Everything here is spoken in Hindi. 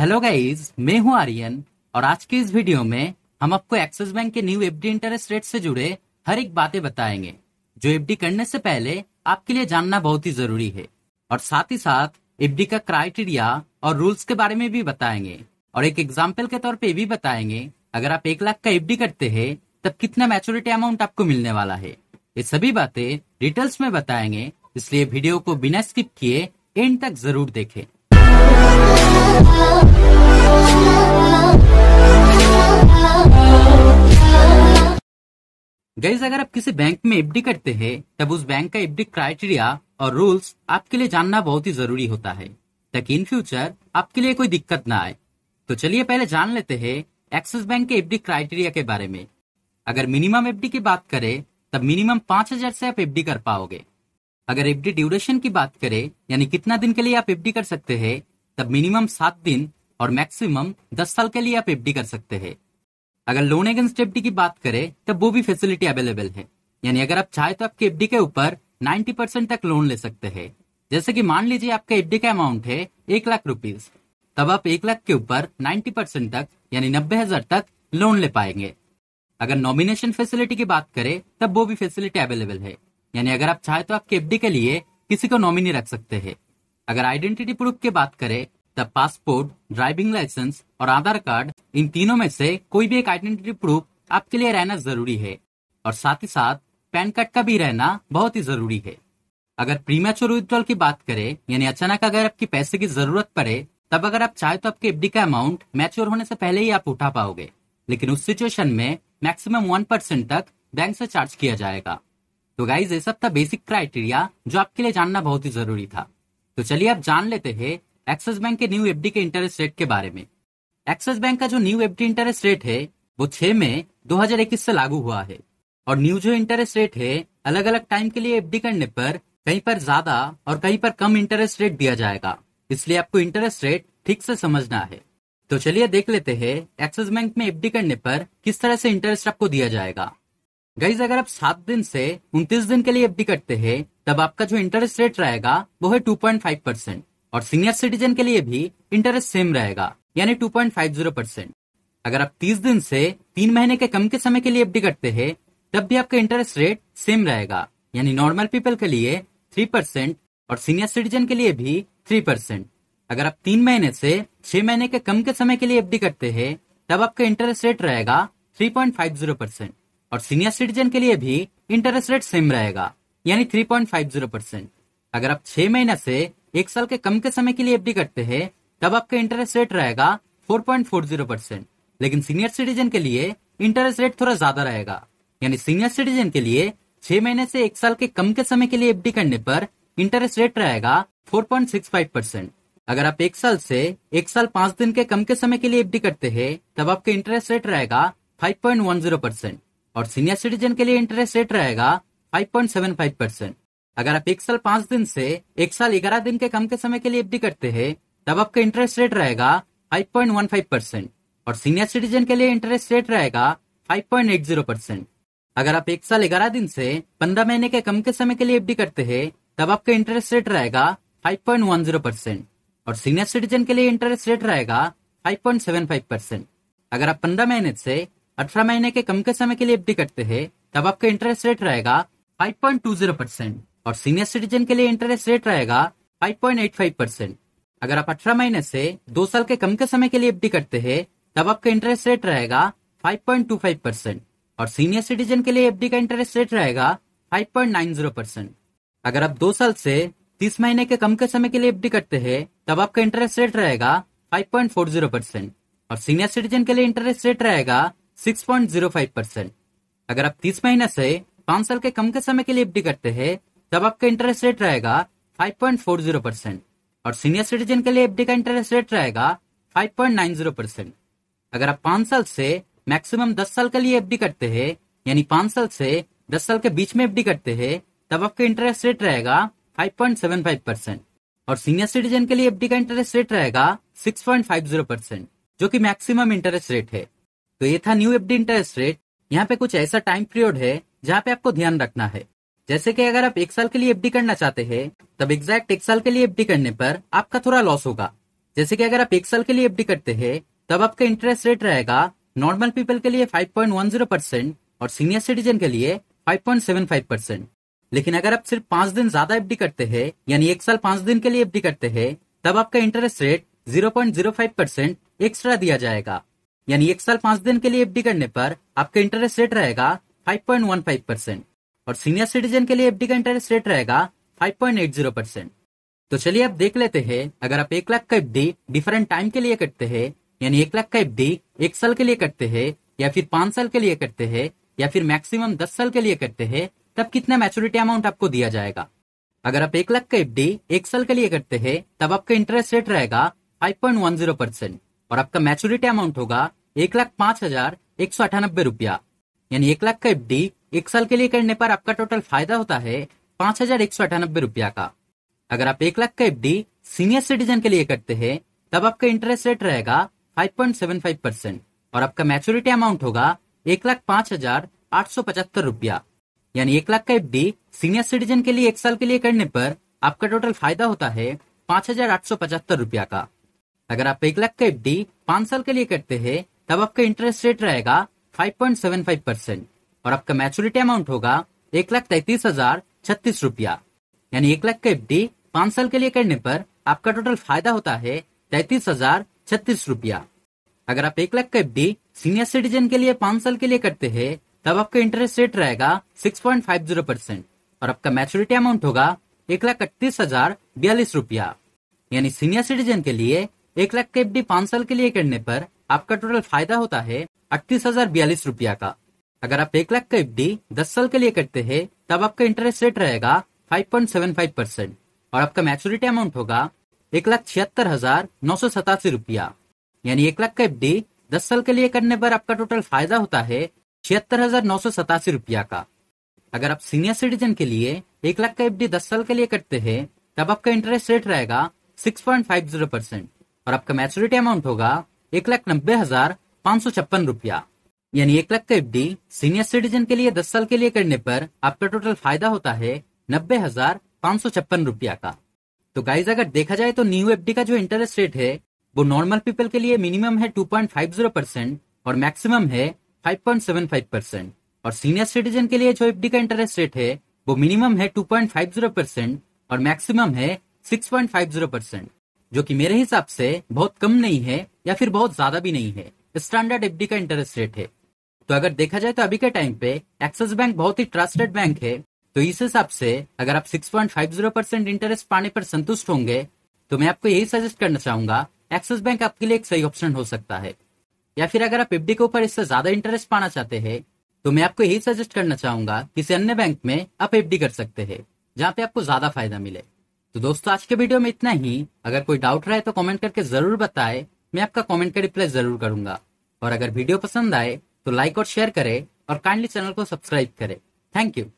हेलो गाइस मैं हूं आर्यन और आज के इस वीडियो में हम आपको एक्सिस बैंक के न्यू एफडी इंटरेस्ट रेट से जुड़े हर एक बातें बताएंगे जो एफडी करने से पहले आपके लिए जानना बहुत ही जरूरी है और साथ ही साथ एफडी का क्राइटेरिया और रूल्स के बारे में भी बताएंगे और एक एग्जाम्पल के तौर पर भी बताएंगे अगर आप एक लाख का एफडी करते हैं तब कितना मेचोरिटी अमाउंट आपको मिलने वाला है ये सभी बातें डिटेल्स में बताएंगे इसलिए वीडियो को बिना स्किप किए एंड तक जरूर देखें गैस अगर आप किसी बैंक में एफडी करते हैं तब उस बैंक का एफडी क्राइटेरिया और रूल्स आपके लिए जानना बहुत ही जरूरी होता है ताकि इन फ्यूचर आपके लिए कोई दिक्कत ना आए तो चलिए पहले जान लेते हैं एक्सिस बैंक के एफडी क्राइटेरिया के बारे में अगर मिनिमम एफडी की बात करें तब मिनिमम पांच हजार से आप एफडी कर पाओगे अगर एफडी ड्यूरेशन की बात करें यानी कितना दिन के लिए आप एफडी कर सकते हैं तब मिनिमम सात दिन और मैक्सिमम दस साल के लिए आप एफडी कर सकते हैं अगर लोन अगेंस्ट एफडी की बात करें तब वो भी फैसिलिटी अवेलेबल है यानी अगर आप चाहे तो आपके एफडी के ऊपर 90 परसेंट तक लोन ले सकते हैं जैसे कि मान लीजिए आपका एफडी का अमाउंट है एक लाख रुपीज तब आप एक लाख के ऊपर 90 परसेंट तक यानी नब्बे हजार तक लोन ले पाएंगे अगर नॉमिनेशन फैसिलिटी की बात करें तब वो भी फैसिलिटी अवेलेबल है यानी अगर आप चाहे तो आपके एफडी के लिए किसी को नॉमिनी रख सकते हैं अगर आइडेंटिटी प्रूफ की बात करें तब पासपोर्ट ड्राइविंग लाइसेंस और आधार कार्ड इन तीनों में से कोई भी एक आइडेंटिटी प्रूफ आपके लिए रहना जरूरी है और साथ ही साथ पैन कार्ड का भी रहना बहुत ही जरूरी है अगर प्रीमेच्योर विद्रॉल की बात करें यानी अचानक अगर आपकी पैसे की जरूरत पड़े तब अगर आप चाहे तो आपके एफडी का अमाउंट मैच्योर होने से पहले ही आप उठा पाओगे लेकिन उस सिचुएशन में मैक्सिमम वन परसेंट तक बैंक से चार्ज किया जाएगा तो गाइज ये सब था बेसिक क्राइटेरिया जो आपके लिए जानना बहुत ही जरूरी था तो चलिए आप जान लेते हैं एक्सिस बैंक के न्यू एफडी के इंटरेस्ट रेट के बारे में एक्सिस बैंक का जो न्यू एफडी इंटरेस्ट रेट है वो छह मई दो से लागू हुआ है और न्यू जो इंटरेस्ट रेट है अलग अलग टाइम के लिए एफडी करने पर कहीं पर ज्यादा और कहीं पर कम इंटरेस्ट रेट दिया जाएगा इसलिए आपको इंटरेस्ट रेट ठीक से समझना है तो चलिए देख लेते हैं एक्सिस बैंक में एफडी करने पर किस तरह से इंटरेस्ट आपको दिया जाएगा गैस अगर आप सात दिन से उनतीस दिन के लिए एफडी करते हैं तब आपका जो इंटरेस्ट रेट रहेगा वो है टू पॉइंट फाइव परसेंट और सीनियर सिटीजन के लिए भी इंटरेस्ट सेम रहेगा यानी two point five zero percent अगर आप तीस दिन से तीन महीने के कम के समय के लिए एफडी करते हैं तब भी आपका इंटरेस्ट रेट सेम रहेगा यानी नॉर्मल पीपल के लिए थ्री परसेंट और सीनियर सिटीजन के लिए भी थ्री परसेंट अगर आप तीन महीने से छह महीने के कम के समय के लिए एफडी करते हैं तब आपका इंटरेस्ट रेट रहेगा three point five zero percent और सीनियर सिटीजन के लिए भी इंटरेस्ट रेट सेम रहेगा यानी 3.50 परसेंट अगर आप छह महीने से एक साल के कम के समय के लिए एफ करते हैं तब आपका इंटरेस्ट रेट रहेगा 4.40 परसेंट लेकिन सीनियर सिटीजन के लिए इंटरेस्ट रेट थोड़ा ज्यादा रहेगा यानी सीनियर सिटीजन के लिए छह महीने से एक साल के कम के समय के लिए एफ करने पर इंटरेस्ट रेट रहेगा 4.65 परसेंट अगर आप एक साल से एक साल पांच दिन के कम के समय के लिए एफ करते हैं तब आपका इंटरेस्ट रेट रहेगा 5.10 परसेंट और सीनियर सिटीजन के लिए इंटरेस्ट रेट रहेगा 5.75 परसेंट अगर आप एक साल पांच दिन से एक साल ग्यारह दिन के कम के समय के लिए एफडी करते हैं तब आपका इंटरेस्ट रेट रहेगा 5.15 परसेंट और सीनियर सिटीजन के लिए इंटरेस्ट रेट रहेगा 5.80 परसेंट अगर आप एक साल ग्यारह दिन से पंद्रह महीने के कम के समय के लिए एफडी करते हैं तब आपका इंटरेस्ट रेट रहेगा 5.10 परसेंट और सीनियर सिटीजन के लिए इंटरेस्ट रेट रहेगा 5.75 परसेंट अगर आप पंद्रह महीने से अठारह महीने के कम के समय के लिए एफडी करते हैं तब आपका इंटरेस्ट रेट रहेगा 5.20 और सीनियर सिटीजन के लिए इंटरेस्ट रेट रहेगा 5.85 अगर आप अठारह महीने से दो साल के कम के समय के लिए एफडी करते हैं तब आपका इंटरेस्ट रेट रहेगा 5.25 और सीनियर सिटीजन के लिए एफडी का इंटरेस्ट रेट रहेगा 5.90 अगर आप दो साल से तीस महीने के कम के समय के लिए एफडी करते हैं तब आपका इंटरेस्ट रेट रहेगा 5.40 और सीनियर सिटीजन के लिए इंटरेस्ट रेट रहेगा 6.05 अगर आप तीस महीने से पांच साल के कम के समय के लिए एफडी करते हैं तब आपका इंटरेस्ट रेट रहेगा 5.40 परसेंट और सीनियर सिटीजन के लिए एफडी का इंटरेस्ट रेट रहेगा 5.90 परसेंट अगर आप पांच साल से मैक्सिमम दस साल के लिए एफडी करते हैं यानी पांच साल से दस साल के बीच में एफडी करते हैं तब आपका इंटरेस्ट रेट रहेगा 5.75 परसेंट और सीनियर सिटीजन के लिए एफ का इंटरेस्ट रेट रहेगा 6.50 परसेंट जो कि मैक्सिमम इंटरेस्ट रेट है तो ये था न्यू एफडी इंटरेस्ट रेट यहाँ पे कुछ ऐसा टाइम पीरियड है जहाँ पे आपको ध्यान रखना है जैसे कि अगर आप एक साल के लिए एफडी करना चाहते हैं तब एग्जैक्ट एक साल के लिए एफडी करने पर आपका थोड़ा लॉस होगा जैसे कि अगर आप एक साल के लिए एफडी करते हैं तब आपका इंटरेस्ट रेट रहेगा नॉर्मल पीपल के लिए 5.10 परसेंट और सीनियर सिटीजन के लिए 5.75 परसेंट लेकिन अगर आप सिर्फ पांच दिन ज्यादा एफडी करते हैं यानी एक साल पांच दिन के लिए एफडी करते हैं तब आपका इंटरेस्ट रेट 0.05 परसेंट एक्स्ट्रा दिया जाएगा यानी एक साल पांच दिन के लिए एफडी करने पर आपका इंटरेस्ट रेट रहेगा 5.15 और सीनियर सिटीजन के लिए एफडी का इंटरेस्ट रेट रहेगा 5.80 तो चलिए अब देख लेते हैं अगर आप एक लाख का एफडी डिफरेंट टाइम के लिए करते हैं यानी एक लाख का एफडी एक साल के लिए करते हैं या फिर पांच साल के लिए करते हैं या फिर मैक्सिमम दस साल के लिए करते हैं तब कितना मैच्योरिटी अमाउंट आपको दिया जाएगा अगर आप एक लाख का एफडी एक साल के लिए करते हैं तब आपका इंटरेस्ट रेट रहेगा 5.10 और आपका मैच्योरिटी अमाउंट होगा एक लाख पांच हजार एक सौ अठानबे रुपया यानी एक लाख का एफ डी एक साल के लिए करने पर आपका टोटल फायदा होता है पांच हजार एक सौ अठानबे रुपया का अगर आप एक लाख का एफ डी सीनियर सिटीजन के लिए करते हैं तब आपका इंटरेस्ट रेट रहेगा फाइव परसेंट और आपका मैच्योरिटी अमाउंट होगा एक लाख पांच हजार आठ सौ पचहत्तर रुपया यानी एक लाख का डी सीनियर सिटीजन के लिए एक साल के लिए करने पर आपका टोटल फायदा होता है पांच हजार आठ सौ पचहत्तर रुपया का अगर आप एक लाख का एफ डी पांच साल के लिए करते हैं तब आपका इंटरेस्ट रेट रहेगा 5.75 परसेंट और आपका मैच्योरिटी अमाउंट होगा एक लाख तैतीस हजार छत्तीस रूपया यानी एक लाख का एफ डी पांच साल के लिए करने पर आपका टोटल फायदा होता है तैतीस हजार छत्तीस रूपया अगर आप एक लाख का एफ डी सीनियर सिटीजन के लिए पांच साल के लिए करते हैं तब आपका इंटरेस्ट रेट रहेगा six point five zero percent और आपका मैच्योरिटी अमाउंट होगा एक लाख अट्तीस हजार बयालीस रूपया यानी सीनियर सिटीजन के लिए एक लाख के डी पांच साल के लिए करने पर आपका टोटल फायदा होता है अट्ठीस हजार बयालीस रूपया का अगर आप एक लाख का एफ दस साल के लिए करते हैं तब आपका इंटरेस्ट रेट रहेगा five point seven five percent और आपका मैच्योरिटी अमाउंट होगा एक लाख छिहत्तर हजार नौ सौ सतासी रूपया यानी एक लाख का डी दस साल के लिए करने पर आपका टोटल फायदा होता है छिहत्तर हजार नौ सौ सतासी रूपया का अगर आप सीनियर सिटीजन के लिए एक लाख का एफ डी दस साल के लिए करते हैं तब आपका इंटरेस्ट रेट रहेगा six point five zero percent और आपका मैच्योरिटी अमाउंट होगा एक लाख नब्बे हजार पाँच सौ छप्पन रूपया यानी एक लाख का एफडी सीनियर सिटीजन के लिए दस साल के लिए करने पर आपका टोटल फायदा होता है नब्बे हजार पाँच सौ छप्पन रूपया का तो गाइज अगर देखा जाए तो न्यू एफडी का जो इंटरेस्ट रेट है वो नॉर्मल पीपल के लिए मिनिमम है two point five zero percent और मैक्सिमम है five point seven five percent और सीनियर सिटीजन के लिए जो एफडी का इंटरेस्ट रेट है वो मिनिमम है two point five zero percent और मैक्सिमम है six point five zero percent जो कि मेरे हिसाब से बहुत कम नहीं है या फिर बहुत ज्यादा भी नहीं है स्टैंडर्ड एफ का इंटरेस्ट रेट है तो अगर देखा जाए तो अभी के टाइम पे एक्सिस बैंक बहुत ही ट्रस्टेड बैंक है तो इस हिसाब से अगर आप 6.50 परसेंट इंटरेस्ट पाने पर संतुष्ट होंगे तो मैं आपको यही सजेस्ट करना चाहूंगा एक्सिस बैंक आपके लिए एक सही ऑप्शन हो सकता है या फिर अगर आप एफडी के ऊपर इससे ज्यादा इंटरेस्ट पाना चाहते हैं तो मैं आपको यही सजेस्ट करना चाहूंगा किसी अन्य बैंक में आप एफडी कर सकते हैं जहाँ पे आपको ज्यादा फायदा मिले तो दोस्तों आज के वीडियो में इतना ही अगर कोई डाउट रहे तो कमेंट करके जरूर बताएं मैं आपका कमेंट का रिप्लाई जरूर करूंगा और अगर वीडियो पसंद आए तो लाइक और शेयर करें और काइंडली चैनल को सब्सक्राइब करें थैंक यू